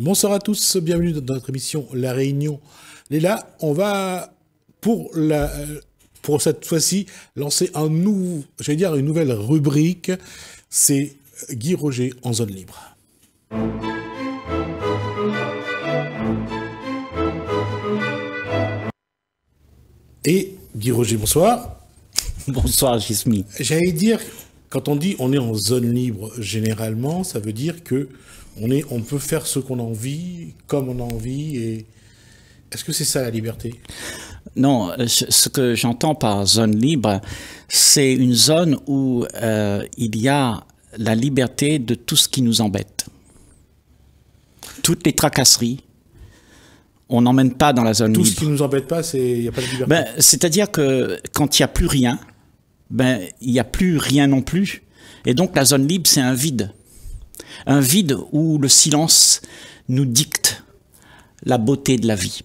Bonsoir à tous, bienvenue dans notre émission La Réunion. Léla, là, on va, pour, la, euh, pour cette fois-ci, lancer un nouveau, dire une nouvelle rubrique, c'est Guy Roger en zone libre. Et Guy Roger, bonsoir. Bonsoir Gismi. J'allais dire, quand on dit on est en zone libre, généralement, ça veut dire que on, est, on peut faire ce qu'on a envie, comme on a envie, et est-ce que c'est ça la liberté Non, euh, ce que j'entends par zone libre, c'est une zone où euh, il y a la liberté de tout ce qui nous embête. Toutes les tracasseries, on n'emmène pas dans la zone libre. Tout ce qui nous embête pas, c'est il n'y a pas de liberté. Ben, c'est-à-dire que quand il n'y a plus rien, ben il n'y a plus rien non plus. Et donc la zone libre, c'est un vide un vide où le silence nous dicte la beauté de la vie.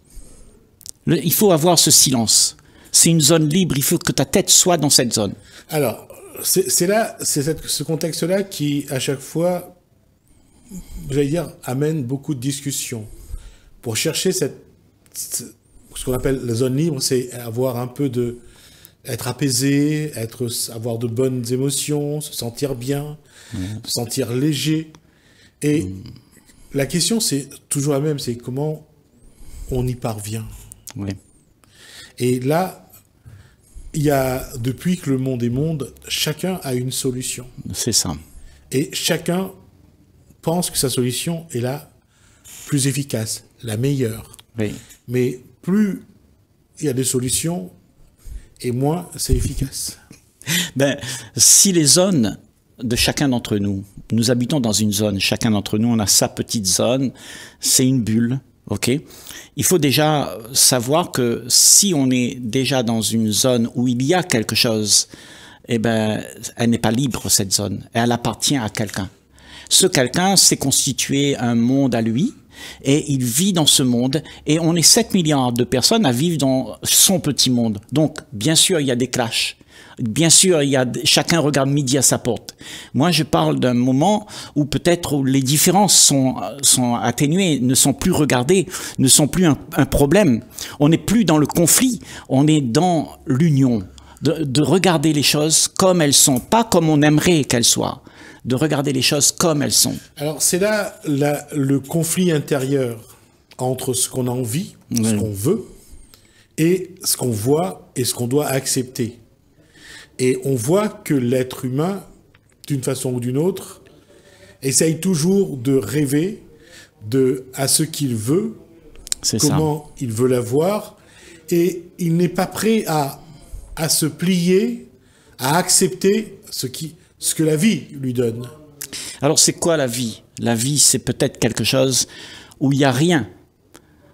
il faut avoir ce silence. C'est une zone libre, il faut que ta tête soit dans cette zone. Alors, c'est là, c'est ce contexte-là qui, à chaque fois, j'allais dire, amène beaucoup de discussions. Pour chercher cette, ce qu'on appelle la zone libre, c'est avoir un peu de, être apaisé, être, avoir de bonnes émotions, se sentir bien, se sentir léger. Et mm. la question, c'est toujours la même, c'est comment on y parvient. Oui. Et là, il y a, depuis que le monde est monde, chacun a une solution. C'est ça. Et chacun pense que sa solution est la plus efficace, la meilleure. Mais plus il y a des solutions, et moi, c'est efficace ben, Si les zones de chacun d'entre nous, nous habitons dans une zone, chacun d'entre nous, on a sa petite zone, c'est une bulle. Ok, il faut déjà savoir que si on est déjà dans une zone où il y a quelque chose, eh ben, elle n'est pas libre cette zone. Elle appartient à quelqu'un. Ce quelqu'un s'est constitué un monde à lui, et il vit dans ce monde et on est 7 milliards de personnes à vivre dans son petit monde. Donc, bien sûr, il y a des clashs. Bien sûr, il y a, chacun regarde midi à sa porte. Moi, je parle d'un moment où peut-être les différences sont, atténuées, ne sont plus regardées, ne sont plus un, problème. On n'est plus dans le conflit, on est dans l'union. de, regarder les choses comme elles sont, pas comme on aimerait qu'elles soient de regarder les choses comme elles sont. Alors c'est là le conflit intérieur entre ce qu'on a envie, ce qu'on veut, et ce qu'on voit et ce qu'on doit accepter. Et on voit que l'être humain, d'une façon ou d'une autre, essaye toujours de rêver de, à ce qu'il veut, comment il veut l'avoir, et il n'est pas prêt à, à se plier, à accepter ce qui, ce que la vie lui donne. Alors c'est quoi la vie La vie, c'est peut-être quelque chose où il n'y a rien.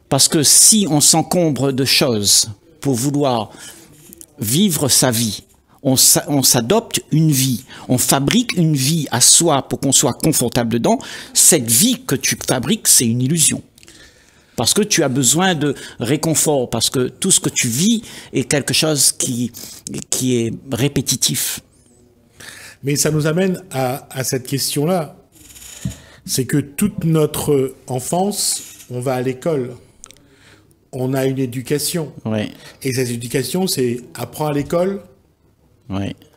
Parce que si on s'encombre de choses pour vouloir vivre sa vie, on s'adopte une vie, on fabrique une vie à soi pour qu'on soit confortable dedans, cette vie que tu fabriques, c'est une illusion. Parce que tu as besoin de réconfort, parce que tout ce que tu vis est quelque chose qui, qui est répétitif. Mais ça nous amène à, cette question-là. C'est que toute notre enfance, on va à l'école. On a une éducation. Et cette éducation, c'est apprendre à l'école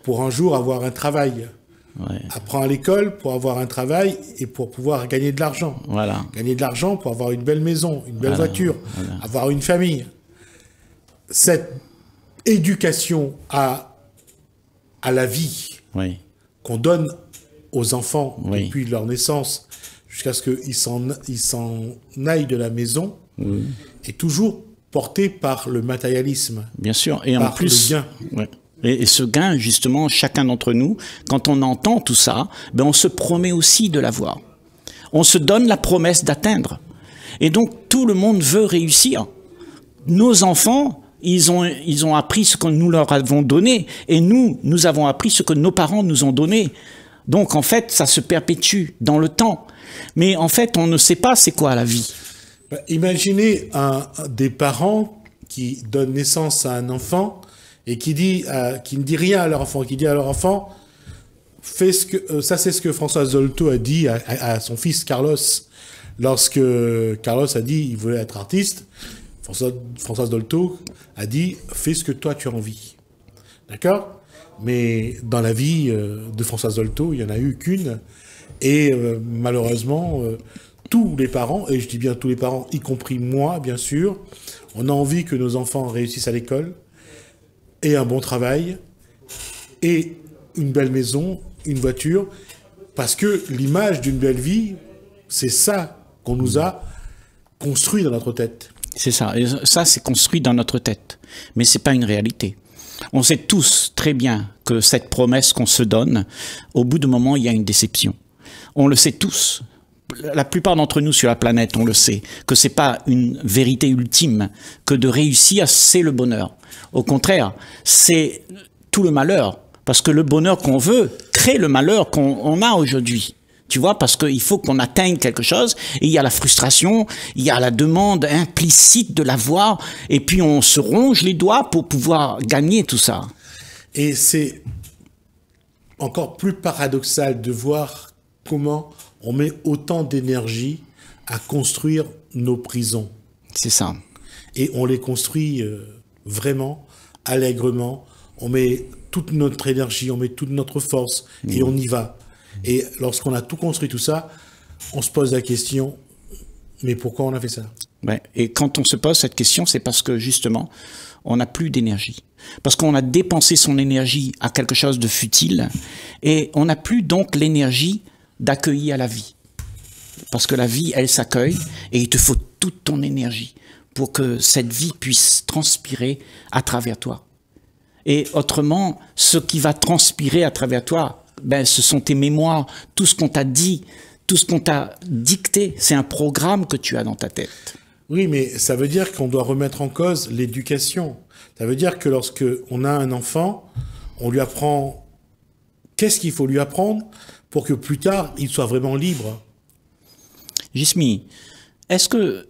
pour un jour avoir un travail. apprendre à l'école pour avoir un travail et pour pouvoir gagner de l'argent. Gagner de l'argent pour avoir une belle maison, une belle voiture, avoir une famille. Cette éducation à, à la vie, qu'on donne aux enfants depuis leur naissance jusqu'à ce qu'ils s'en aillent de la maison est toujours porté par le matérialisme. Bien sûr, et en plus, le gain. Et, ce gain, justement, chacun d'entre nous, quand on entend tout ça, ben on se promet aussi de l'avoir. On se donne la promesse d'atteindre. Et donc, tout le monde veut réussir. Nos enfants ils ont, ils ont appris ce que nous leur avons donné, et nous, nous avons appris ce que nos parents nous ont donné. Donc en fait, ça se perpétue dans le temps. Mais en fait, on ne sait pas c'est quoi la vie. Bah, imaginez un, des parents qui donnent naissance à un enfant et qui, dit, euh, qui ne dit rien à leur enfant, qui dit à leur enfant, fais ce que, euh, ça c'est ce que François Zolto a dit à, à son fils Carlos lorsque Carlos a dit il voulait être artiste Françoise, Dolto a dit fais ce que toi tu as envie. D'accord Mais dans la vie euh, de Françoise Dolto, il n'y en a eu qu'une. Et euh, malheureusement, euh, tous les parents, et je dis bien tous les parents, y compris moi, bien sûr, on a envie que nos enfants réussissent à l'école, et un bon travail, et une belle maison, une voiture, parce que l'image d'une belle vie, c'est ça qu'on nous a construit dans notre tête. C'est ça. Et ça, c'est construit dans notre tête. Mais c'est pas une réalité. On sait tous très bien que cette promesse qu'on se donne, au bout de moment, il y a une déception. On le sait tous. La plupart d'entre nous sur la planète, on le sait, que c'est pas une vérité ultime, que de réussir, c'est le bonheur. Au contraire, c'est tout le malheur. Parce que le bonheur qu'on veut crée le malheur qu'on a aujourd'hui tu vois, parce qu'il faut qu'on atteigne quelque chose, et il y a la frustration, il y a la demande implicite de l'avoir, et puis on se ronge les doigts pour pouvoir gagner tout ça. Et c'est encore plus paradoxal de voir comment on met autant d'énergie à construire nos prisons. C'est ça. Et on les construit euh, vraiment allègrement. On met toute notre énergie, on met toute notre force et on y va. Et lorsqu'on a tout construit, tout ça, on se pose la question, mais pourquoi on a fait ça Et quand on se pose cette question, c'est parce que justement, on n'a plus d'énergie. Parce qu'on a dépensé son énergie à quelque chose de futile, et on n'a plus donc l'énergie d'accueillir la vie. Parce que la vie, elle s'accueille, et il te faut toute ton énergie pour que cette vie puisse transpirer à travers toi. Et autrement, ce qui va transpirer à travers toi, ben, ce sont tes mémoires, tout ce qu'on t'a dit, tout ce qu'on t'a dicté. C'est un programme que tu as dans ta tête. Oui, mais ça veut dire qu'on doit remettre en cause l'éducation. Ça veut dire que lorsque on a un enfant, on lui apprend qu'est-ce qu'il faut lui apprendre pour que plus tard il soit vraiment libre. Gismi, est-ce que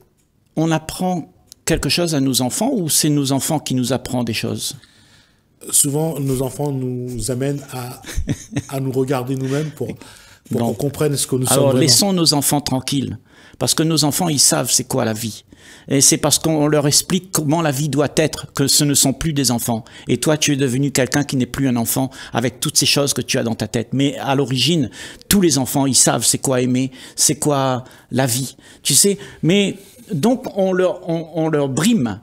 on apprend quelque chose à nos enfants ou c'est nos enfants qui nous apprennent des choses souvent, nos enfants nous amènent à, nous regarder nous-mêmes pour, qu'on comprenne ce que nous sommes. Alors, laissons nos enfants tranquilles. Parce que nos enfants, ils savent c'est quoi la vie. Et c'est parce qu'on leur explique comment la vie doit être que ce ne sont plus des enfants. Et toi, tu es devenu quelqu'un qui n'est plus un enfant avec toutes ces choses que tu as dans ta tête. Mais à l'origine, tous les enfants, ils savent c'est quoi aimer, c'est quoi la vie. Tu sais, mais donc on leur brime.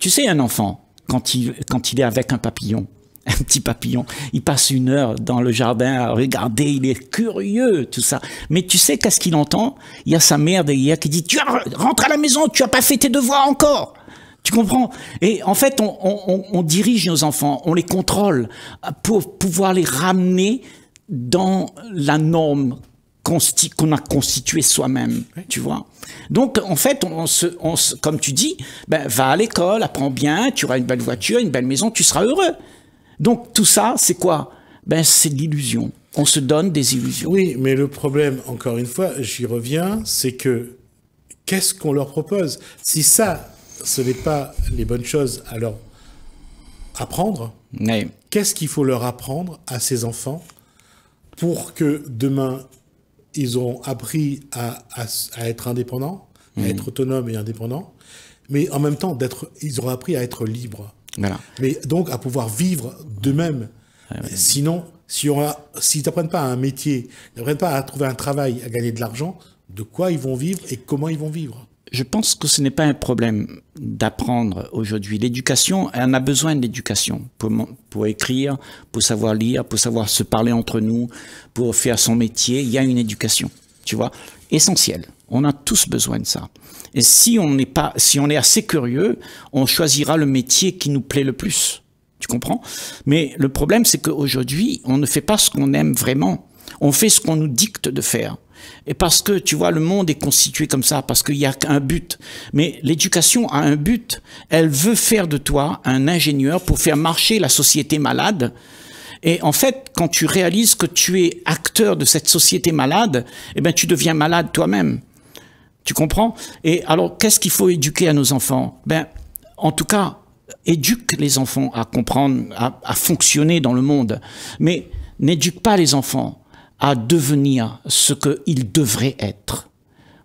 Tu sais, un enfant, quand il, quand il est avec un papillon un petit papillon. Il passe une heure dans le jardin à regarder, il est curieux, tout ça. Mais tu sais qu'est-ce qu'il entend Il y a sa mère derrière qui dit "Tu rentres à la maison, tu n'as pas fait tes devoirs encore." Tu comprends Et en fait, on, on, dirige nos enfants, on les contrôle pour pouvoir les ramener dans la norme qu'on a constitué soi-même, tu vois. Donc, en fait, on, se, on se, comme tu dis, ben, va à l'école, apprends bien, tu auras une belle voiture, une belle maison, tu seras heureux. Donc, tout ça, c'est quoi ben, C'est de l'illusion. On se donne des illusions. Oui, mais le problème, encore une fois, j'y reviens, c'est que qu'est-ce qu'on leur propose Si ça, ce n'est pas les bonnes choses alors, apprendre, qu'est-ce qu'il faut leur apprendre à ces enfants pour que demain ils ont appris à, être indépendants, à mhm. être autonomes et indépendants, mais en même temps, d'être, ils ont appris à être libres. Mais donc à pouvoir vivre d'eux-mêmes. Ah Sinon, si on s'ils n'apprennent pas à un métier, n'apprennent pas à trouver un travail, à gagner de l'argent, de quoi ils vont vivre et comment ils vont vivre je pense que ce n'est pas un problème d'apprendre aujourd'hui. L'éducation, on a besoin d'éducation pour, pour, écrire, pour savoir lire, pour savoir se parler entre nous, pour faire son métier. Il y a une éducation, tu vois, essentielle. On a tous besoin de ça. Et si on n'est pas, si on est assez curieux, on choisira le métier qui nous plaît le plus. Tu comprends Mais le problème, c'est qu'aujourd'hui, on ne fait pas ce qu'on aime vraiment. On fait ce qu'on nous dicte de faire. Et parce que, tu vois, le monde est constitué comme ça, parce qu'il n'y a qu'un but. Mais l'éducation a un but. Elle veut faire de toi un ingénieur pour faire marcher la société malade. Et en fait, quand tu réalises que tu es acteur de cette société malade, eh bien tu deviens malade toi-même. Tu comprends Et alors, qu'est-ce qu'il faut éduquer à nos enfants Ben, en tout cas, éduque les enfants à comprendre, à fonctionner dans le monde. Mais n'éduque pas les enfants à devenir ce qu'il devrait être.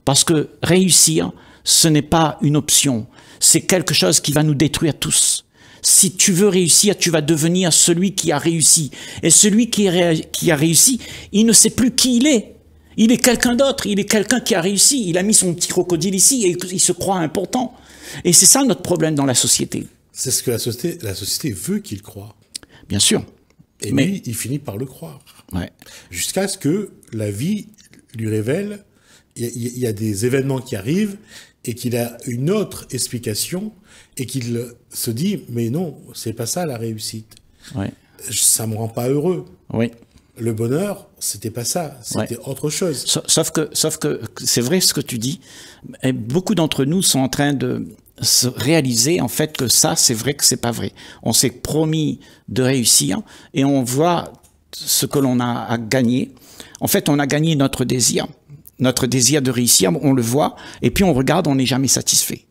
Parce que réussir, ce n'est pas une option, c'est quelque chose qui va nous détruire tous. Si tu veux réussir, tu vas devenir celui qui a réussi. Et celui qui, a réussi, il ne sait plus qui il est. Il est quelqu'un d'autre, il est quelqu'un qui a réussi, il a mis son petit crocodile ici et il se croit important. Et c'est ça notre problème dans la société. C'est ce que la société, veut qu'il croit. Bien sûr. Et Mais, lui, il finit par le croire. Jusqu'à ce que la vie lui révèle, il y, a des événements qui arrivent et qu'il a une autre explication et qu'il se dit mais non, c'est pas ça la réussite. Ouais. Ça me rend pas heureux. Oui. Le bonheur, c'était pas ça, c'était autre chose. Sauf que, sauf que c'est vrai ce que tu dis. beaucoup d'entre nous sont en train de se réaliser en fait que ça, c'est vrai que c'est pas vrai. On s'est promis de réussir et on voit ce que l'on a, à gagné. En fait, on a gagné notre désir. Notre désir de réussir, on le voit, et puis on regarde, on n'est jamais satisfait.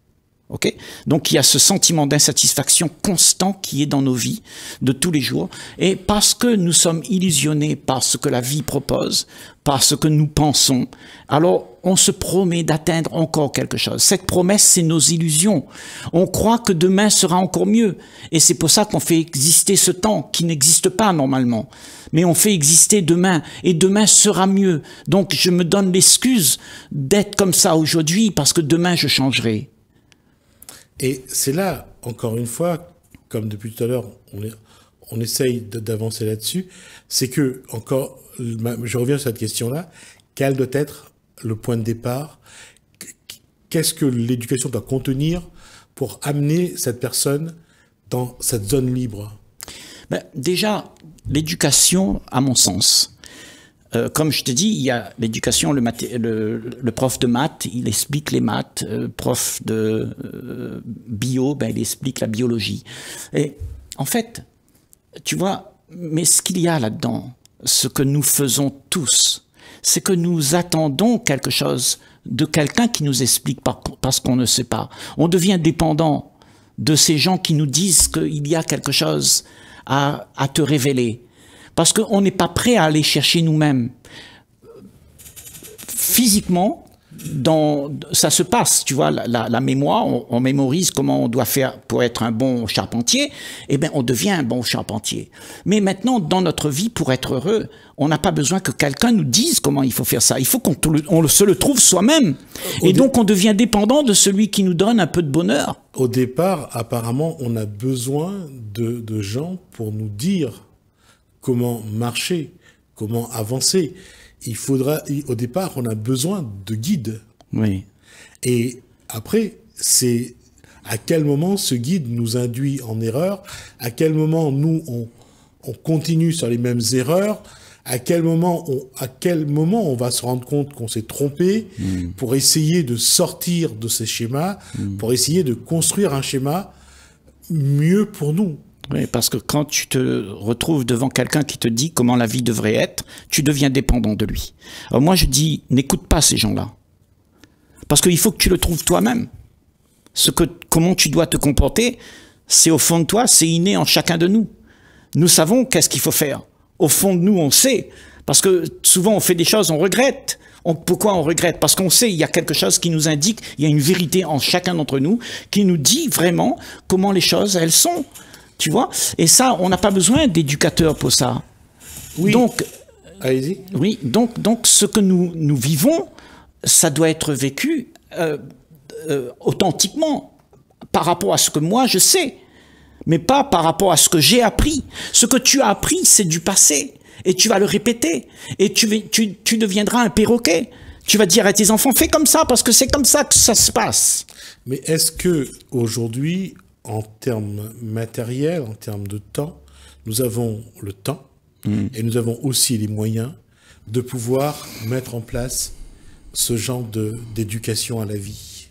Donc il y a ce sentiment d'insatisfaction constant qui est dans nos vies de tous les jours. Et parce que nous sommes illusionnés par ce que la vie propose, par ce que nous pensons, alors on se promet d'atteindre encore quelque chose. Cette promesse, c'est nos illusions. On croit que demain sera encore mieux. Et c'est pour ça qu'on fait exister ce temps qui n'existe pas normalement. Mais on fait exister demain. Et demain sera mieux. Donc je me donne l'excuse d'être comme ça aujourd'hui parce que demain je changerai. Et c'est là, encore une fois, comme depuis tout à l'heure, on, essaye d'avancer là-dessus, c'est que, encore, je reviens sur cette question-là, quel doit être le point de départ Qu'est-ce que l'éducation doit contenir pour amener cette personne dans cette zone libre ben, Déjà, l'éducation, à mon sens, euh, comme je te dis, il y a l'éducation, le, prof de maths, il explique les maths, euh, prof de euh, bio, ben, il explique la biologie. Et en fait, tu vois, mais ce qu'il y a là-dedans, ce que nous faisons tous, c'est que nous attendons quelque chose de quelqu'un qui nous explique parce qu'on ne sait pas. On devient dépendant de ces gens qui nous disent qu'il y a quelque chose à te révéler parce qu'on n'est pas prêt à aller chercher nous-mêmes. Physiquement, dans, ça se passe, tu vois, la, mémoire, on, mémorise comment on doit faire pour être un bon charpentier, et eh bien on devient un bon charpentier. Mais maintenant, dans notre vie, pour être heureux, on n'a pas besoin que quelqu'un nous dise comment il faut faire ça. Il faut qu'on se le trouve soi-même. Et donc on devient dépendant de celui qui nous donne un peu de bonheur. Au départ, apparemment, on a besoin de, de gens pour nous dire comment marcher, comment avancer. Il faudra, au départ, on a besoin de guides. Oui. Et après, c'est à quel moment ce guide nous induit en erreur, à quel moment nous, on, continue sur les mêmes erreurs, à quel moment on, à quel moment on va se rendre compte qu'on s'est trompé mm. pour essayer de sortir de ces schémas, mm. pour essayer de construire un schéma mieux pour nous. Oui, parce que quand tu te retrouves devant quelqu'un qui te dit comment la vie devrait être, tu deviens dépendant de lui. moi, je dis, n'écoute pas ces gens-là. Parce qu'il faut que tu le trouves toi-même. Ce que, comment tu dois te comporter, c'est au fond de toi, c'est inné en chacun de nous. Nous savons qu'est-ce qu'il faut faire. Au fond de nous, on sait. Parce que souvent, on fait des choses, on regrette. pourquoi on regrette Parce qu'on sait, il y a quelque chose qui nous indique, il y a une vérité en chacun d'entre nous qui nous dit vraiment comment les choses, elles sont. Tu vois Et ça, on n'a pas besoin d'éducateurs pour ça. Oui. Donc, Oui, donc, donc ce que nous, nous vivons, ça doit être vécu euh, euh, authentiquement par rapport à ce que moi je sais, mais pas par rapport à ce que j'ai appris. Ce que tu as appris, c'est du passé, et tu vas le répéter, et tu, tu, tu deviendras un perroquet. Tu vas dire à tes enfants, fais comme ça, parce que c'est comme ça que ça se passe. Mais est-ce que aujourd'hui, en termes matériels, en termes de temps, nous avons le temps mm. et nous avons aussi les moyens de pouvoir mettre en place ce genre d'éducation à la vie.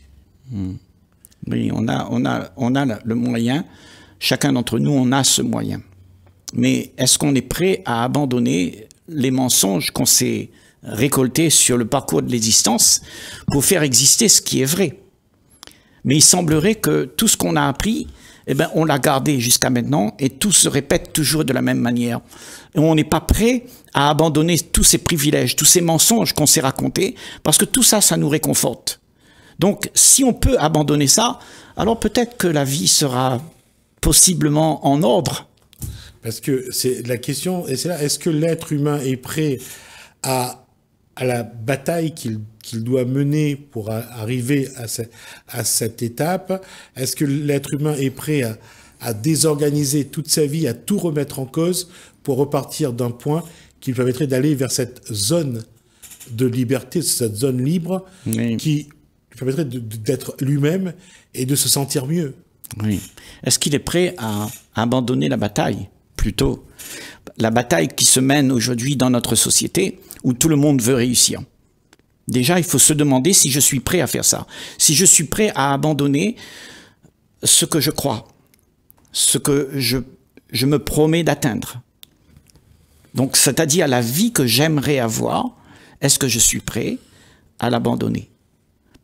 Mm. Oui, on a, on a, on a le moyen, chacun d'entre nous, on a ce moyen. Mais est-ce qu'on est prêt à abandonner les mensonges qu'on s'est récoltés sur le parcours de l'existence pour faire exister ce qui est vrai mais il semblerait que tout ce qu'on a appris, eh ben, on l'a gardé jusqu'à maintenant et tout se répète toujours de la même manière. Et on n'est pas prêt à abandonner tous ces privilèges, tous ces mensonges qu'on s'est racontés, parce que tout ça, ça nous réconforte. Donc, si on peut abandonner ça, alors peut-être que la vie sera possiblement en ordre. Parce que c'est la question, et est-ce que l'être humain est prêt à à la bataille qu'il doit mener pour arriver à, cette étape Est-ce que l'être humain est prêt à, désorganiser toute sa vie, à tout remettre en cause pour repartir d'un point qui lui permettrait d'aller vers cette zone de liberté, cette zone libre qui lui permettrait d'être lui-même et de se sentir mieux Oui. Est-ce qu'il est prêt à abandonner la bataille plutôt la bataille qui se mène aujourd'hui dans notre société où tout le monde veut réussir. Déjà, il faut se demander si je suis prêt à faire ça, si je suis prêt à abandonner ce que je crois, ce que je, je me promets d'atteindre. Donc, c'est-à-dire la vie que j'aimerais avoir, est-ce que je suis prêt à l'abandonner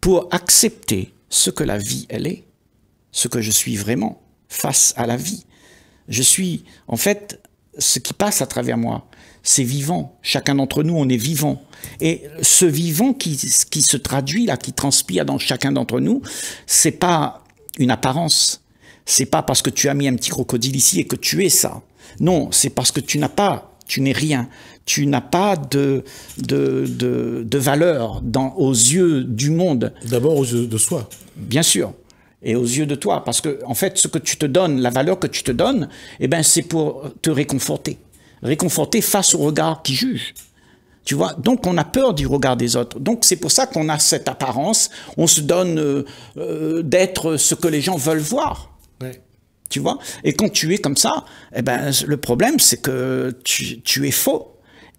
pour accepter ce que la vie, elle est, ce que je suis vraiment face à la vie, je suis, en fait, ce qui passe à travers moi, c'est vivant. Chacun d'entre nous, on est vivant. Et ce vivant qui, se traduit là, qui transpire dans chacun d'entre nous, c'est pas une apparence. C'est pas parce que tu as mis un petit crocodile ici et que tu es ça. Non, c'est parce que tu n'as pas tu n'es rien, tu n'as pas de, valeur aux yeux du monde. D'abord aux yeux de soi. Bien sûr et aux yeux de toi. Parce que, en fait, ce que tu te donnes, la valeur que tu te donnes, eh ben, c'est pour te réconforter. Réconforter face au regard qui juge. Tu vois, donc on a peur du regard des autres. Donc c'est pour ça qu'on a cette apparence, on se donne euh, euh, d'être ce que les gens veulent voir. Tu vois Et quand tu es comme ça, eh ben, le problème c'est que tu, tu es faux.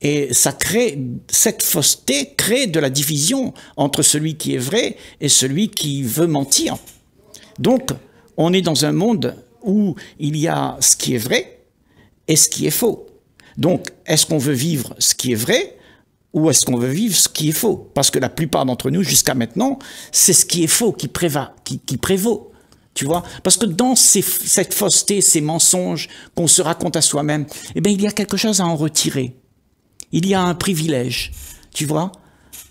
Et ça crée, cette fausseté crée de la division entre celui qui est vrai et celui qui veut mentir. Donc, on est dans un monde où il y a ce qui est vrai et ce qui est faux. Donc, est-ce qu'on veut vivre ce qui est vrai ou est-ce qu'on veut vivre ce qui est faux Parce que la plupart d'entre nous, jusqu'à maintenant, c'est ce qui est faux qui, préva, qui, prévaut. Tu vois Parce que dans cette fausseté, ces mensonges qu'on se raconte à soi-même, eh bien, il y a quelque chose à en retirer. Il y a un privilège, tu vois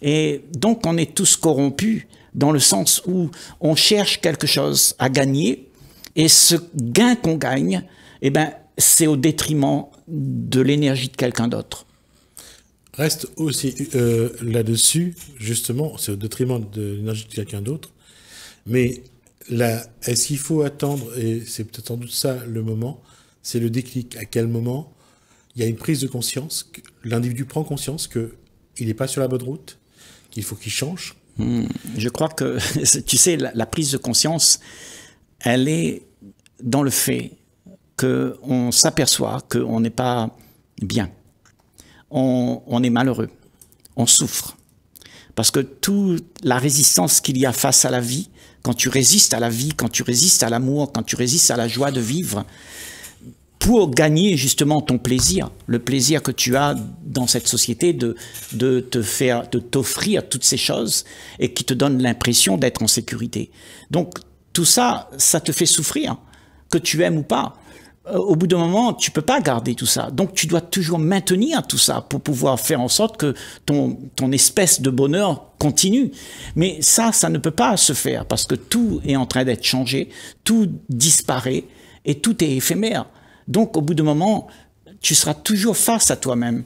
Et donc, on est tous corrompus dans le sens où on cherche quelque chose à gagner, et ce gain qu'on gagne, eh ben, c'est au détriment de l'énergie de quelqu'un d'autre. Reste aussi euh, là-dessus, justement, c'est au détriment de l'énergie de quelqu'un d'autre, mais là, est-ce qu'il faut attendre, et c'est peut-être sans doute ça le moment, c'est le déclic, à quel moment il y a une prise de conscience, l'individu prend conscience qu'il n'est pas sur la bonne route, qu'il faut qu'il change, Hmm. Je crois que, tu sais, la, prise de conscience, elle est dans le fait qu'on s'aperçoit qu'on n'est pas bien, on, est malheureux, on souffre. Parce que toute la résistance qu'il y a face à la vie, quand tu résistes à la vie, quand tu résistes à l'amour, quand tu résistes à la joie de vivre, pour gagner justement ton plaisir, le plaisir que tu as dans cette société de, te faire, de t'offrir toutes ces choses et qui te donne l'impression d'être en sécurité. Donc tout ça, ça te fait souffrir, que tu aimes ou pas. Euh, au bout d'un moment, tu peux pas garder tout ça. Donc tu dois toujours maintenir tout ça pour pouvoir faire en sorte que ton espèce de bonheur continue. Mais ça, ça ne peut pas se faire parce que tout est en train d'être changé, tout disparaît et tout est éphémère. Donc, au bout de moment, tu seras toujours face à toi-même.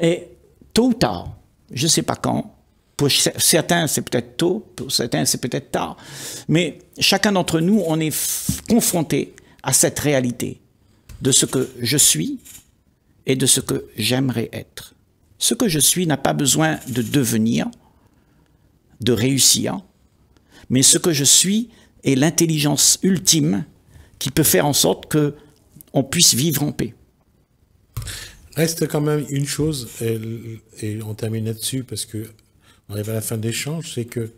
Et tôt ou tard, je ne sais pas quand, pour certains, c'est peut-être tôt, pour certains, c'est peut-être tard, mais chacun d'entre nous, on est confronté à cette réalité de ce que je suis et de ce que j'aimerais être. Ce que je suis n'a pas besoin de devenir, de réussir, mais ce que je suis est l'intelligence ultime qui peut faire en sorte que on puisse vivre en paix. Reste quand même une chose, et on termine là-dessus parce que on arrive à la fin de l'échange, c'est que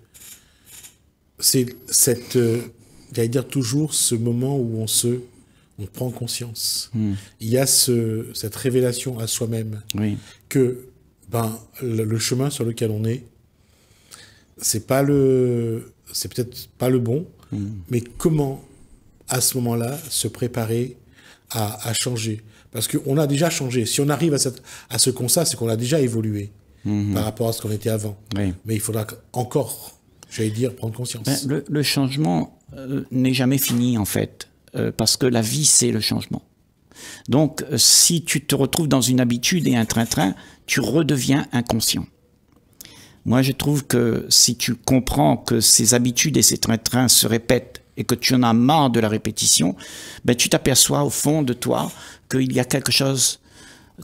c'est cette, euh, j'allais dire toujours ce moment où on se, on prend conscience. Hmm. Il y a cette révélation à soi-même que ben le, chemin sur lequel on est, c'est pas le, c'est peut-être pas le bon, hmm. mais comment à ce moment-là se préparer à, changer. Parce qu'on a déjà changé. Si on arrive à, cette, à ce constat, c'est qu'on a déjà évolué mhm. par rapport à ce qu'on était avant. Mais il faudra encore, j'allais dire, prendre conscience. le, changement euh, n'est jamais fini, en fait, euh, parce que la vie, c'est le changement. Donc, euh, si tu te retrouves dans une habitude et un train-train, tu redeviens inconscient. Moi, je trouve que si tu comprends que ces habitudes et ces trains-trains se répètent et que tu en as marre de la répétition, ben, tu t'aperçois au fond de toi qu'il y a quelque chose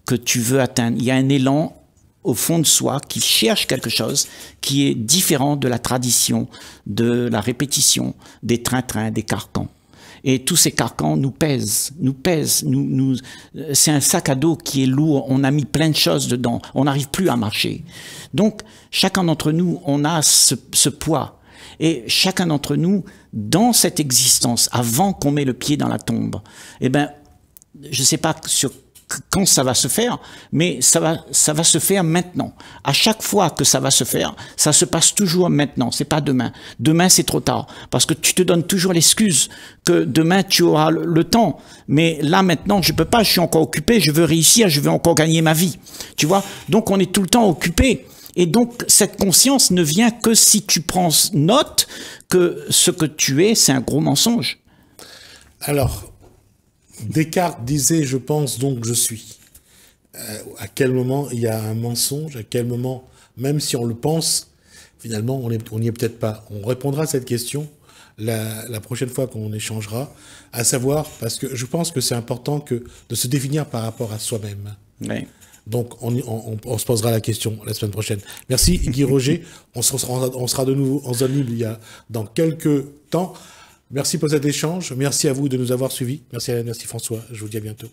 que tu veux atteindre. Il y a un élan au fond de soi qui cherche quelque chose qui est différent de la tradition, de la répétition, des trains-trains, des carcans. Et tous ces carcans nous pèsent, nous pèsent, nous, euh, c'est un sac à dos qui est lourd, on a mis plein de choses dedans, on n'arrive plus à marcher. Donc, chacun d'entre nous, on a ce poids et chacun d'entre nous, dans cette existence, avant qu'on mette le pied dans la tombe, eh ben, je ne sais pas quand ça va se faire, mais ça va, se faire maintenant. À chaque fois que ça va se faire, ça se passe toujours maintenant. C'est pas demain. Demain, c'est trop tard. Parce que tu te donnes toujours l'excuse que demain, tu auras le, temps. Mais là, maintenant, je ne peux pas. Je suis encore occupé. Je veux réussir. Je veux encore gagner ma vie. Tu vois? Donc, on est tout le temps occupé. Et donc cette conscience ne vient que si tu prends note que ce que tu es, c'est un gros mensonge. Alors, Descartes disait je pense donc je suis. Euh, à quel moment il y a un mensonge À quel moment, même si on le pense, finalement on n'y est peut-être pas. On répondra à cette question la, prochaine fois qu'on échangera, à savoir parce que je pense que c'est important que de se définir par rapport à soi-même. Oui. Donc, on, se posera la question la semaine prochaine. Merci, Guy Roger. On, on sera, de nouveau en zone nulle il y a, dans quelques temps. Merci pour cet échange. Merci à vous de nous avoir suivis. Merci Alain, merci François. Je vous dis à bientôt.